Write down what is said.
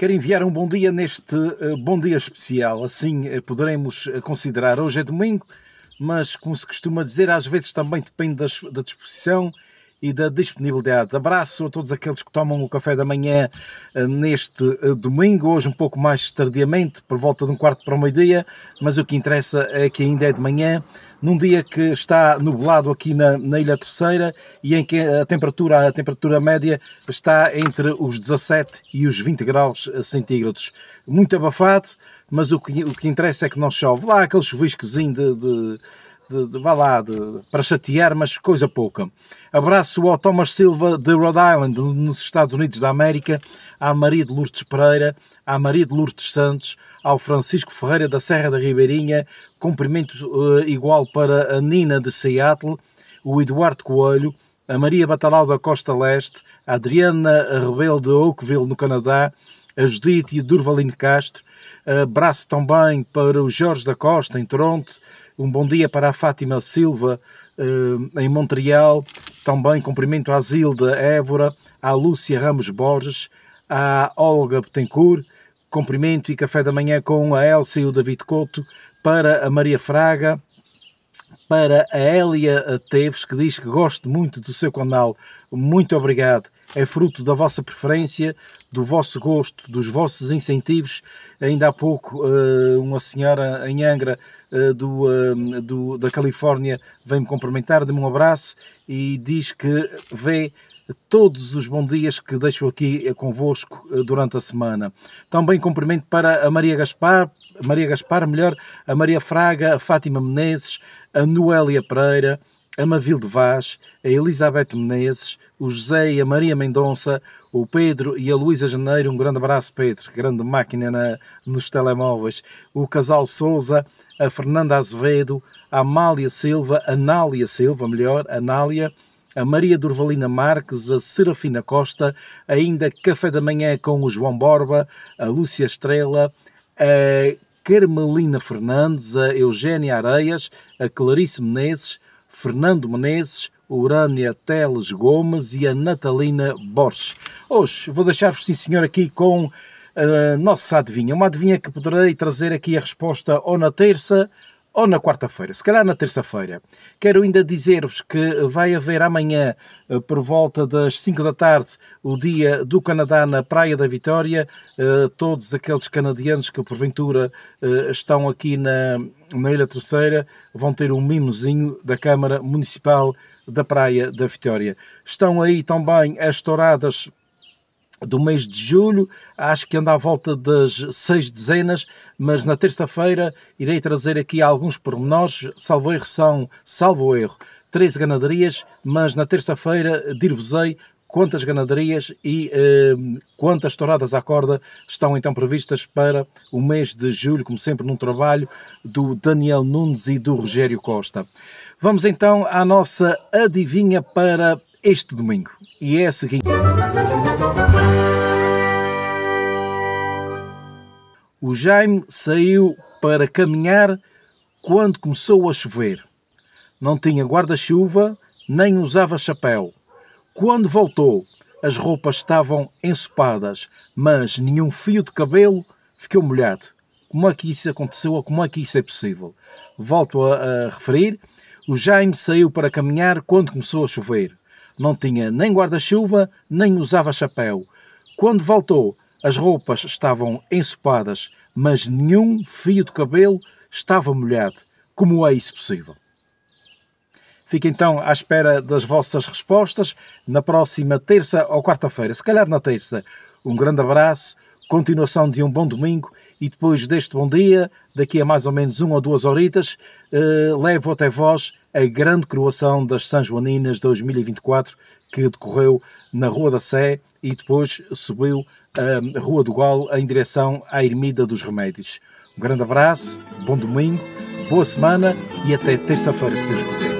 Quero enviar um bom dia neste uh, bom dia especial. Assim uh, poderemos uh, considerar. Hoje é domingo, mas como se costuma dizer, às vezes também depende das, da disposição e da disponibilidade. Abraço a todos aqueles que tomam o café da manhã eh, neste eh, domingo, hoje um pouco mais tardiamente, por volta de um quarto para o meio-dia, mas o que interessa é que ainda é de manhã, num dia que está nublado aqui na, na Ilha Terceira e em que a temperatura, a temperatura média está entre os 17 e os 20 graus eh, centígrados. Muito abafado, mas o que, o que interessa é que não chove. Lá aqueles chuviscos de, de de, de, vá lá, de, para chatear, mas coisa pouca. Abraço ao Thomas Silva de Rhode Island, nos Estados Unidos da América, à Maria de Lourdes Pereira, à Maria de Lourdes Santos, ao Francisco Ferreira da Serra da Ribeirinha, cumprimento uh, igual para a Nina de Seattle, o Eduardo Coelho, a Maria Batalau da Costa Leste, a Adriana Rebelo de Oakville, no Canadá, a Judite e a Durvalino Castro. Abraço também para o Jorge da Costa, em Toronto. Um bom dia para a Fátima Silva, eh, em Montreal. Também cumprimento a Zilda Évora, à Lúcia Ramos Borges, à Olga Betancourt. Cumprimento e café da manhã com a Elsa e o David Couto, para a Maria Fraga, para a Elia Teves, que diz que gosto muito do seu canal. Muito obrigado é fruto da vossa preferência, do vosso gosto, dos vossos incentivos. Ainda há pouco, eh, uma senhora em Angra eh, do, eh, do da Califórnia veio-me cumprimentar, deu-me um abraço e diz que vê todos os bons dias que deixo aqui convosco durante a semana. Também cumprimento para a Maria Gaspar, Maria Gaspar, melhor, a Maria Fraga, a Fátima Menezes, a Noélia Pereira, de Vaz, a Elizabeth Menezes, o José e a Maria Mendonça, o Pedro e a Luísa Janeiro, um grande abraço, Pedro, grande máquina na, nos telemóveis, o casal Souza, a Fernanda Azevedo, a Amália Silva, a Nália Silva, melhor, Nália, a Maria Durvalina Marques, a Serafina Costa, ainda Café da Manhã com o João Borba, a Lúcia Estrela, a Carmelina Fernandes, a Eugênia Areias, a Clarice Menezes, Fernando Menezes, Urânia Teles Gomes e a Natalina Borges. Hoje vou deixar-vos, sim senhor, aqui com a nossa adivinha. Uma adivinha que poderei trazer aqui a resposta ou na terça ou na quarta-feira, se calhar na terça-feira. Quero ainda dizer-vos que vai haver amanhã, eh, por volta das 5 da tarde, o Dia do Canadá na Praia da Vitória. Eh, todos aqueles canadianos que porventura eh, estão aqui na, na Ilha Terceira vão ter um mimozinho da Câmara Municipal da Praia da Vitória. Estão aí também as touradas do mês de julho, acho que anda à volta das seis dezenas, mas na terça-feira irei trazer aqui alguns pormenores, salvo erro são, salvo erro, três ganaderias, mas na terça-feira dir-vos-ei quantas ganaderias e eh, quantas touradas à corda estão então previstas para o mês de julho, como sempre num trabalho do Daniel Nunes e do Rogério Costa. Vamos então à nossa adivinha para este domingo. E é a seguinte. O Jaime saiu para caminhar quando começou a chover. Não tinha guarda-chuva, nem usava chapéu. Quando voltou, as roupas estavam ensopadas, mas nenhum fio de cabelo ficou molhado. Como é que isso aconteceu ou como é que isso é possível? Volto a, a referir: o Jaime saiu para caminhar quando começou a chover. Não tinha nem guarda-chuva, nem usava chapéu. Quando voltou, as roupas estavam ensopadas, mas nenhum fio de cabelo estava molhado. Como é isso possível? Fico então à espera das vossas respostas na próxima terça ou quarta-feira, se calhar na terça. Um grande abraço, continuação de um bom domingo e depois deste bom dia, daqui a mais ou menos uma ou duas horitas, eh, levo até vós a grande croação das São Joaninas 2024, que decorreu na Rua da Sé e depois subiu a Rua do Galo em direção à Ermida dos Remédios. Um grande abraço, bom domingo, boa semana e até terça-feira, se Deus quiser.